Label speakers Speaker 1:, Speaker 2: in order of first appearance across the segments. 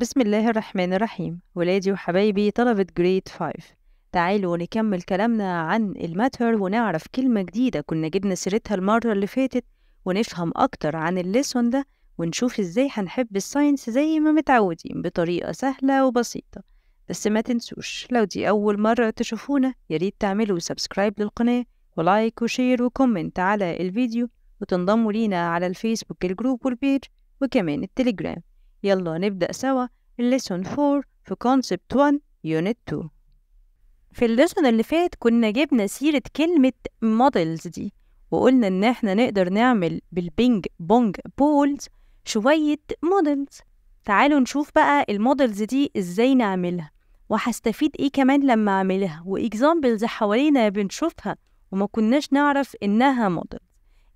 Speaker 1: بسم الله الرحمن الرحيم ولادي وحبايبي طلبة جريد 5 تعالوا نكمل كلامنا عن الماتر ونعرف كلمة جديدة كنا جبنا سيرتها المرة اللي فاتت ونفهم أكتر عن الليسون ده ونشوف إزاي هنحب الساينس زي ما متعودين بطريقة سهلة وبسيطة بس ما تنسوش لو دي أول مرة تشوفونا ياريت تعملوا سبسكرايب للقناة ولايك وشير وكومنت على الفيديو وتنضموا لينا على الفيسبوك الجروب والبيج وكمان التليجرام يلا نبدأ سوا lesson 4 في concept 1 unit 2 في الليسون اللي فات كنا جبنا سيرة كلمة models دي وقلنا إن إحنا نقدر نعمل بالبينج بونج بولز شوية مودلز تعالوا نشوف بقى المودلز دي إزاي نعملها وهستفيد إيه كمان لما أعملها وإكزامبلز حوالينا بنشوفها وما كناش نعرف إنها مودلز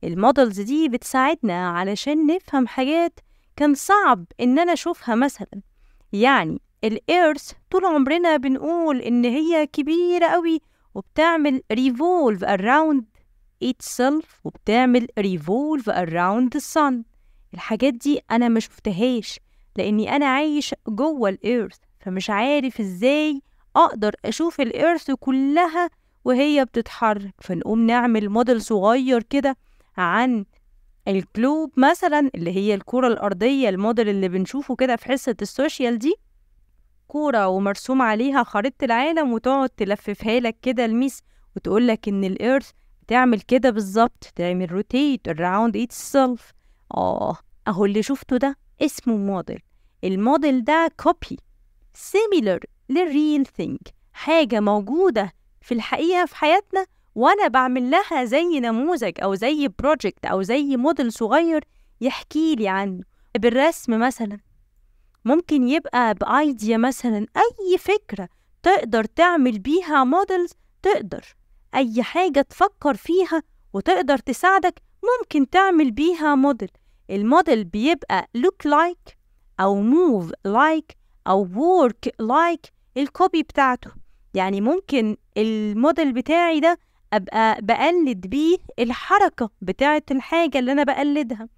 Speaker 1: المودلز دي بتساعدنا علشان نفهم حاجات كان صعب إن أنا أشوفها مثلا يعني الإيرث طول عمرنا بنقول إن هي كبيرة أوي وبتعمل ريفولف أراوند itself وبتعمل ريفولف أراوند الصن الحاجات دي أنا ما شفتهاش لأني أنا عايش جوه الإيرث فمش عارف إزاي أقدر أشوف الإيرث كلها وهي بتتحرك فنقوم نعمل موديل صغير كده عن الكلوب مثلا اللي هي الكرة الأرضية الموديل اللي بنشوفه كده في حصة السوشيال دي كورة ومرسوم عليها خريطة العالم وتقعد تلففها لك كده الميس وتقول لك إن الإيرث بتعمل كده بالظبط تعمل روتيت around itself آه أهو اللي شفته ده اسمه موديل الموديل ده كوبي similar للريل ثينج حاجة موجودة في الحقيقة في حياتنا وانا بعمل لها زي نموذج او زي بروجكت او زي موديل صغير يحكي لي عنه بالرسم مثلا ممكن يبقى بايديا مثلا اي فكره تقدر تعمل بيها موديلز تقدر اي حاجه تفكر فيها وتقدر تساعدك ممكن تعمل بيها موديل الموديل بيبقى look like أو move like أو work like الكوبي بتاعته يعني ممكن الموديل بتاعي ده ابقى بقلد بيه الحركه بتاعه الحاجه اللي انا بقلدها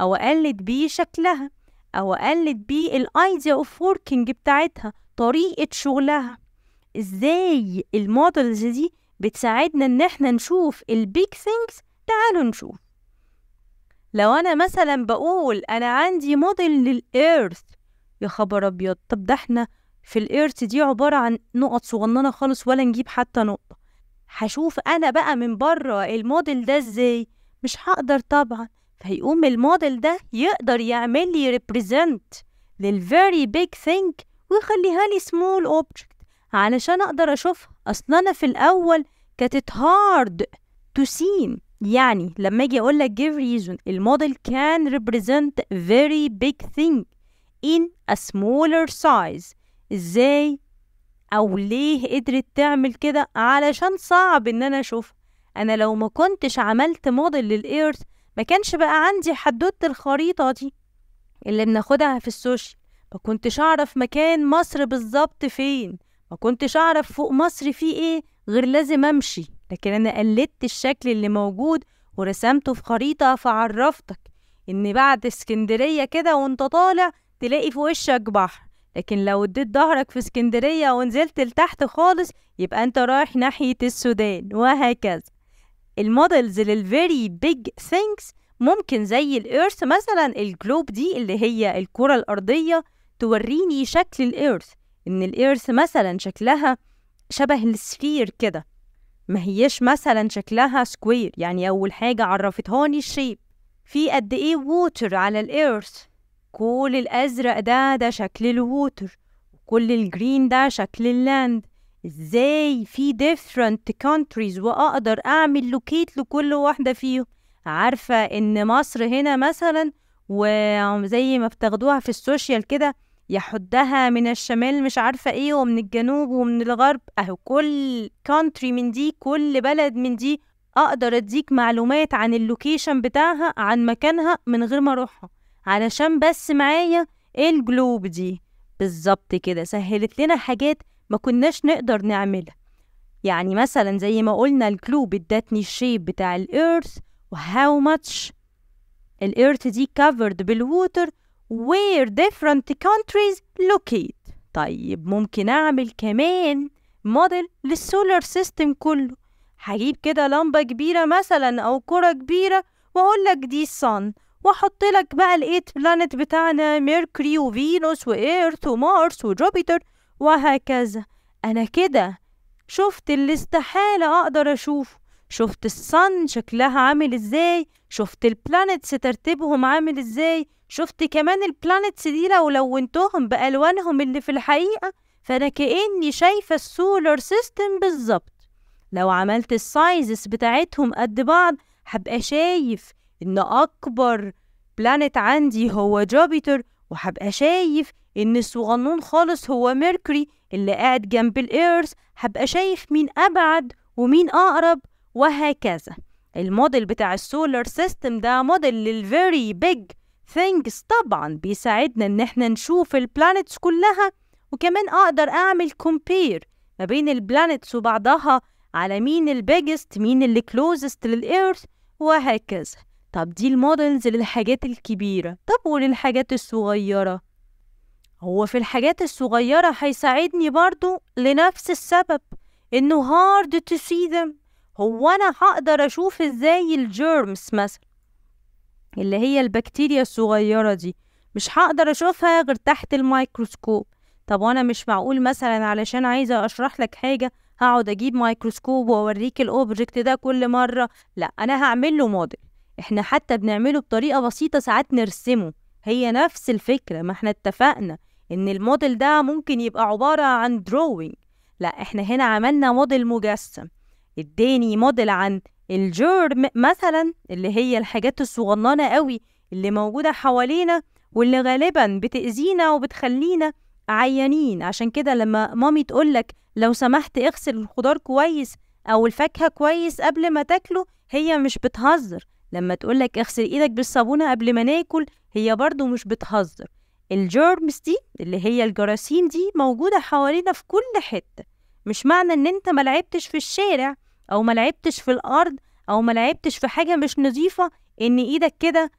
Speaker 1: او اقلد بيه شكلها او اقلد بيه الايديا اوف وركينج بتاعتها طريقه شغلها ازاي المودلز دي بتساعدنا ان احنا نشوف البيج ثينجز تعالوا نشوف لو انا مثلا بقول انا عندي موديل للايرث يا خبر ابيض طب ده احنا في الايرث دي عباره عن نقط صغننه خالص ولا نجيب حتى نقطه هشوف انا بقى من بره الموديل ده ازاي مش هقدر طبعا فيقوم الموديل ده يقدر يعمل لي ريبريزنت للفيري بيج ثينج ويخليها لي سمول اوبجكت علشان اقدر اشوفها اصل انا في الاول كانت هارد تو سين يعني لما اجي اقول لك give reason الموديل can represent very big thing in a smaller size ازاي او ليه قدرت تعمل كده علشان صعب ان انا اشوفها انا لو ما كنتش عملت موديل للإيرث ما كانش بقى عندي حدوتة الخريطة دي اللي بناخدها في السوشيال ما كنتش اعرف مكان مصر بالظبط فين ما كنتش اعرف فوق مصر فيه ايه غير لازم امشي لكن انا قلدت الشكل اللي موجود ورسمته في خريطة فعرفتك ان بعد اسكندرية كده وانت طالع تلاقي في وشك بحر لكن لو اديت ظهرك في اسكندرية ونزلت لتحت خالص يبقى انت رايح ناحية السودان وهكذا المودلز للفيري بيج ثينكس ممكن زي الإيرث مثلا الجلوب دي اللي هي الكرة الأرضية توريني شكل الإيرث إن الإيرث مثلا شكلها شبه السفير كده ما هيش مثلا شكلها سكوير يعني أول حاجة عرفتهاني الشيب في قد إيه ووتر على الإيرث كل الأزرق ده ده شكل الووتر وكل الجرين ده شكل اللاند ازاي في different countries وأقدر أعمل لوكيت لكل واحدة فيهم عارفة إن مصر هنا مثلا وزي ما بتاخدوها في السوشيال كده يحدها من الشمال مش عارفة ايه ومن الجنوب ومن الغرب اهو كل كونتري من دي كل بلد من دي اقدر اديك معلومات عن اللوكيشن بتاعها عن مكانها من غير ما اروحها علشان بس معايا الجلوب دي بالظبط كده سهلت لنا حاجات ما كناش نقدر نعملها يعني مثلا زي ما قلنا الجلوب ادتني الشيب بتاع الإيرث وهاو ماتش الإيرث دي covered بالووتر وير different countries لوكيت طيب ممكن أعمل كمان موديل للسولار سيستم كله هجيب كده لمبة كبيرة مثلا أو كرة كبيرة وأقول لك دي الصن واحط لك بقى الايت بلانت بتاعنا ميركوري وفينوس وايرث ومارس وجوبيتر وهكذا انا كده شفت اللي استحالة اقدر اشوفه شفت الصن شكلها عامل ازاي شفت البلانتس ترتيبهم عامل ازاي شفت كمان البلانتس دي لو لونتهم بالوانهم اللي في الحقيقة فانا كأني شايفة السولار سيستم بالظبط لو عملت السايزز بتاعتهم قد بعض هبقى شايف ان اكبر بلانت عندي هو جوبيتر وهبقى شايف ان الصغنون خالص هو ميركوري اللي قاعد جنب الايرث هبقى شايف مين ابعد ومين اقرب وهكذا الموديل بتاع السولار سيستم ده موديل للفيري بيج ثينجز طبعا بيساعدنا ان احنا نشوف البلانتس كلها وكمان اقدر اعمل كومبير ما بين البلانتس وبعضها على مين البيجست مين اللي كلوزست للإيرث وهكذا طب دي المودلز للحاجات الكبيرة طب وللحاجات الصغيرة هو في الحاجات الصغيرة هيساعدني برضو لنفس السبب انه hard to see them هو انا هقدر اشوف ازاي الجيرمز مثلا اللي هي البكتيريا الصغيرة دي مش هقدر اشوفها غير تحت الميكروسكوب طب وانا مش معقول مثلا علشان عايزة اشرح لك حاجة هقعد اجيب ميكروسكوب واوريك الاوبجكت ده كل مرة لا انا هعمل له موديل احنا حتى بنعمله بطريقة بسيطة ساعات نرسمه هي نفس الفكرة ما احنا اتفقنا ان الموديل ده ممكن يبقى عبارة عن دروينج لا احنا هنا عملنا موديل مجسم اداني موديل عن الجرم مثلا اللي هي الحاجات الصغننة قوي اللي موجودة حوالينا واللي غالبا بتأذينا وبتخلينا عيانين عشان كده لما مامي تقولك لو سمحت اغسل الخضار كويس او الفاكهة كويس قبل ما تاكله هي مش بتهزر لما تقولك اغسل ايدك بالصابونة قبل ما ناكل هي برضو مش بتهزر الجيرمز دي اللي هي الجراثيم دي موجودة حوالينا في كل حتة مش معنى ان انت ملعبتش في الشارع او ملعبتش في الارض او ملعبتش في حاجة مش نظيفة ان ايدك كده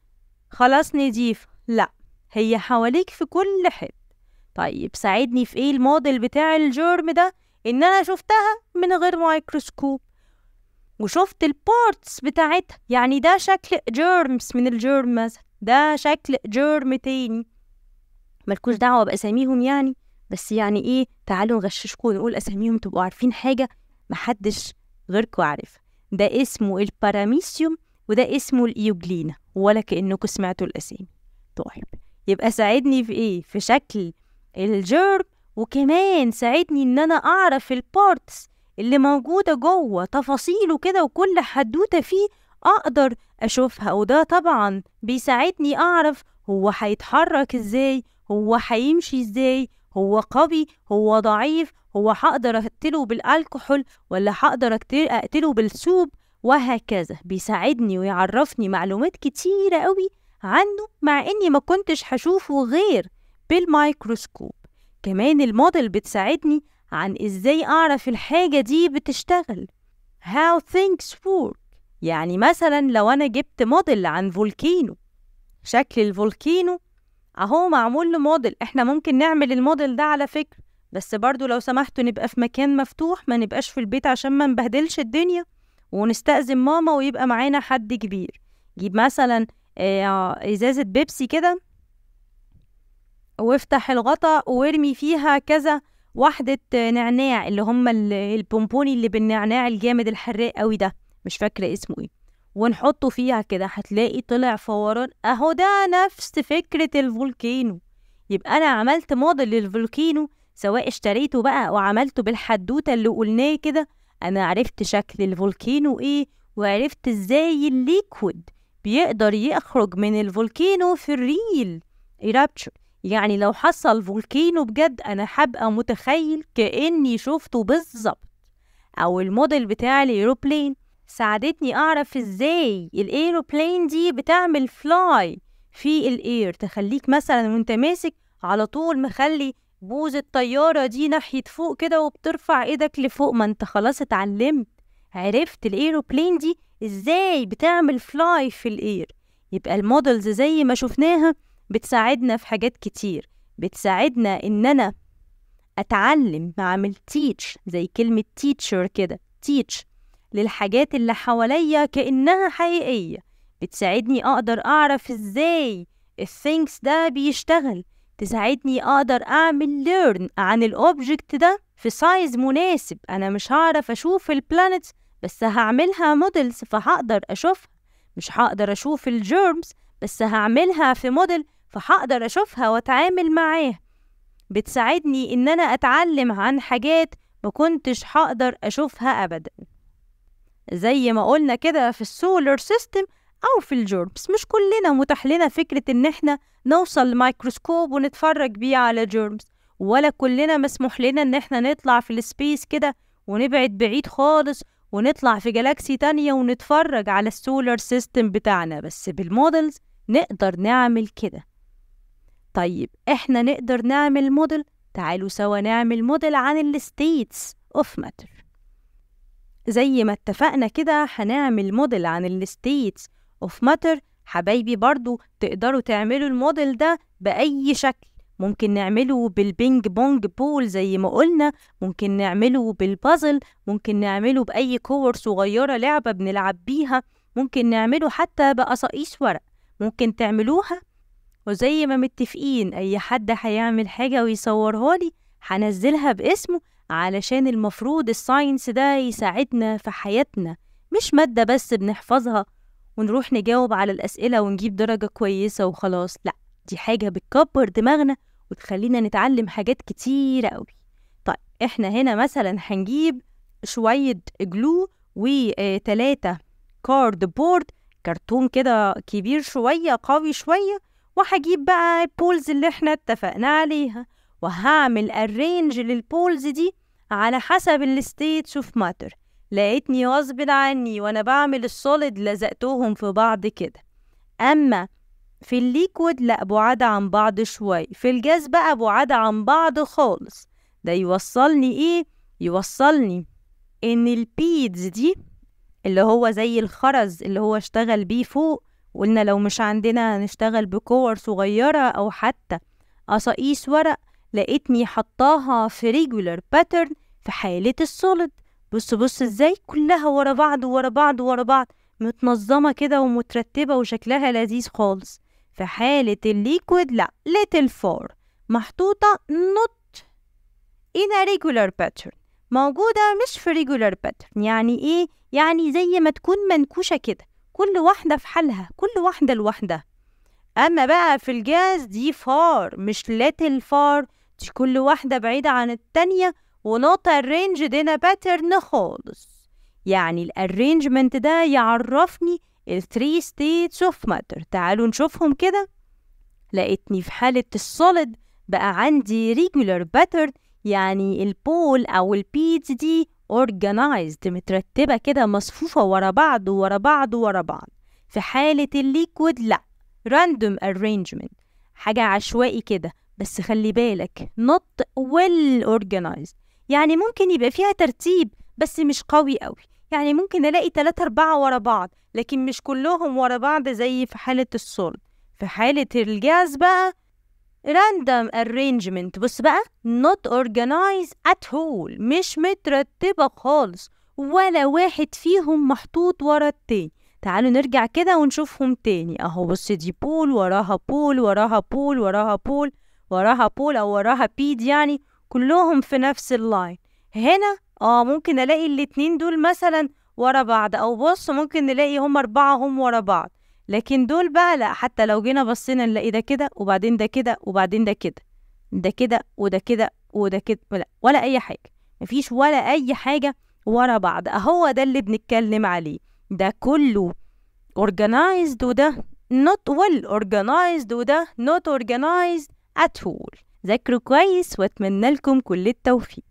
Speaker 1: خلاص نظيف لا هي حواليك في كل حتة طيب ساعدني في ايه الموديل بتاع الجرم ده ان انا شفتها من غير مايكروسكوب وشفت البارتس بتاعتها يعني ده شكل جيرمز من الجيرم مثلا ده شكل جيرم تاني ملكوش دعوة بأساميهم يعني بس يعني إيه تعالوا نغششكم ونقول أساميهم تبقوا عارفين حاجة محدش غيركم عارفها ده اسمه الباراميسيوم وده اسمه الإيوجلينا ولا كأنكم سمعتوا الأسامي طيب يبقى ساعدني في إيه في شكل الجيرم وكمان ساعدني إن أنا أعرف البارتس اللي موجودة جوه تفاصيله كده وكل حدوتة فيه أقدر أشوفها وده طبعا بيساعدني أعرف هو هيتحرك إزاي هو هيمشي إزاي هو قوي هو ضعيف هو هقدر أقتله بالألكحول ولا هقدر أقتله بالسوب وهكذا بيساعدني ويعرفني معلومات كتيرة قوي عنه مع إني ما كنتش هشوفه غير بالميكروسكوب كمان الموديل بتساعدني عن إزاي أعرف الحاجة دي بتشتغل how things work يعني مثلا لو أنا جبت موديل عن فولكينو شكل الفولكينو أهو معمول له موديل إحنا ممكن نعمل الموديل ده على فكرة بس برضو لو سمحتوا نبقى في مكان مفتوح ما نبقاش في البيت عشان ما نبهدلش الدنيا ونستأذن ماما ويبقى معانا حد كبير جيب مثلا آه، إزازة بيبسي كده وافتح الغطا وارمي فيها كذا واحدة نعناع اللي هم البومبوني اللي بالنعناع الجامد الحراق قوي ده مش فاكرة اسمه ايه ونحطه فيها كده هتلاقي طلع فوران اهو ده نفس فكرة الفولكينو يبقى انا عملت موديل للفولكينو سواء اشتريته بقى وعملته بالحدوتة اللي قلناه كده انا عرفت شكل الفولكينو ايه وعرفت ازاي الليكويد بيقدر يخرج من الفولكينو في الريل ايرابتشر يعني لو حصل فولكينو بجد انا هبقى متخيل كاني شفته بالظبط او الموديل بتاع الايروبلين ساعدتني اعرف ازاي الايروبلين دي بتعمل فلاي في الاير تخليك مثلا وانت ماسك على طول مخلي بوز الطيارة دي ناحية فوق كده وبترفع ايدك لفوق ما انت خلاص اتعلمت عرفت الايروبلين دي ازاي بتعمل فلاي في الاير يبقى المودلز زي ما شفناها بتساعدنا في حاجات كتير بتساعدنا إن أنا أتعلم أعمل teach زي كلمة teacher كده teach للحاجات اللي حواليا كأنها حقيقية بتساعدني أقدر أعرف إزاي الثينكس ده بيشتغل تساعدني أقدر أعمل ليرن عن الأوبجكت ده في سايز مناسب أنا مش هعرف أشوف البلانت بس هعملها مودلز فهقدر أشوفها مش هقدر أشوف الجيرمز بس هعملها في موديل فهقدر أشوفها وأتعامل معاها بتساعدني إن أنا أتعلم عن حاجات ما كنتش هقدر أشوفها أبدا زي ما قلنا كده في السولار سيستم أو في الجوربس مش كلنا متاح لنا فكرة إن إحنا نوصل لميكروسكوب ونتفرج بيه على جيرمز ولا كلنا مسموح لنا إن إحنا نطلع في السبيس كده ونبعد بعيد خالص ونطلع في جالاكسي تانية ونتفرج على السولار سيستم بتاعنا بس بالمودلز نقدر نعمل كده طيب احنا نقدر نعمل موديل تعالوا سوا نعمل موديل عن الستيتس اوف ماتر زي ما اتفقنا كده هنعمل موديل عن الستيتس اوف ماتر حبايبي برضو تقدروا تعملوا الموديل ده بأي شكل ممكن نعمله بالبينج بونج بول زي ما قلنا ممكن نعمله بالبازل ممكن نعمله بأي كور صغيرة لعبة بنلعب بيها ممكن نعمله حتى بقصائص ورق ممكن تعملوها وزي ما متفقين أي حد هيعمل حاجة ويصورها لي هنزلها باسمه علشان المفروض الساينس ده يساعدنا في حياتنا مش مادة بس بنحفظها ونروح نجاوب على الأسئلة ونجيب درجة كويسة وخلاص لأ دي حاجة بتكبر دماغنا وتخلينا نتعلم حاجات كتيرة قوي طيب احنا هنا مثلا هنجيب شوية جلو وثلاثة كارد بورد كرتون كده كبير شوية قوي شوية وهجيب بقى البولز اللي احنا اتفقنا عليها وهعمل الرينج للبولز دي على حسب الستيتس اوف ماتر لقيتني غصب عني وانا بعمل السوليد لزقتهم في بعض كده اما في الليكويد لا بعاد عن بعض شوي في الجاز بقى بعاد عن بعض خالص ده يوصلني ايه يوصلني ان البيدز دي اللي هو زي الخرز اللي هو اشتغل بيه فوق قلنا لو مش عندنا هنشتغل بكور صغيرة أو حتى قصاقيس ورق لقيتني حطاها في ريجولار باترن في حالة السوليد بص بص ازاي كلها ورا بعض ورا بعض ورا بعض متنظمة كده ومترتبة وشكلها لذيذ خالص في حالة الليكويد لأ ليتل فور محطوطة نوت in a regular pattern موجودة مش في regular pattern يعني ايه؟ يعني زي ما تكون منكوشة كده كل واحدة في حالها كل واحدة لوحدها أما بقى في الجاز دي فار مش لاتل فار دي كل واحدة بعيدة عن التانية ونقطة الرينج دينا باترن خالص يعني الارينجمنت ده يعرفني الثري ستيتس اوف ماتر تعالوا نشوفهم كده لقيتني في حالة السوليد بقى عندي regular pattern يعني البول أو البيت دي organized مترتبة كده مصفوفة ورا بعض ورا بعض ورا بعض في حالة الليكويد لأ random arrangement حاجة عشوائي كده بس خلي بالك not well organized يعني ممكن يبقى فيها ترتيب بس مش قوي قوي يعني ممكن ألاقي تلاتة أربعة ورا بعض لكن مش كلهم ورا بعض زي في حالة الصلب في حالة الجاز بقى random arrangement بص بقى not organized at all مش مترتبة خالص ولا واحد فيهم محطوط ورا التاني تعالوا نرجع كده ونشوفهم تاني اهو بص دي بول وراها بول وراها بول وراها بول وراها بول او وراها بيد يعني كلهم في نفس اللاين هنا اه ممكن الاقي الاتنين دول مثلا ورا بعض او بص ممكن نلاقي هم اربعة هم ورا بعض لكن دول بقى لا حتى لو جينا بصينا نلاقي ده كده وبعدين ده كده وبعدين ده كده ده كده وده كده وده كده لا ولا اي حاجه مفيش ولا اي حاجه ورا بعض اهو ده اللي بنتكلم عليه ده كله organized وده not well organized وده not organized at all ذاكروا كويس واتمنى لكم كل التوفيق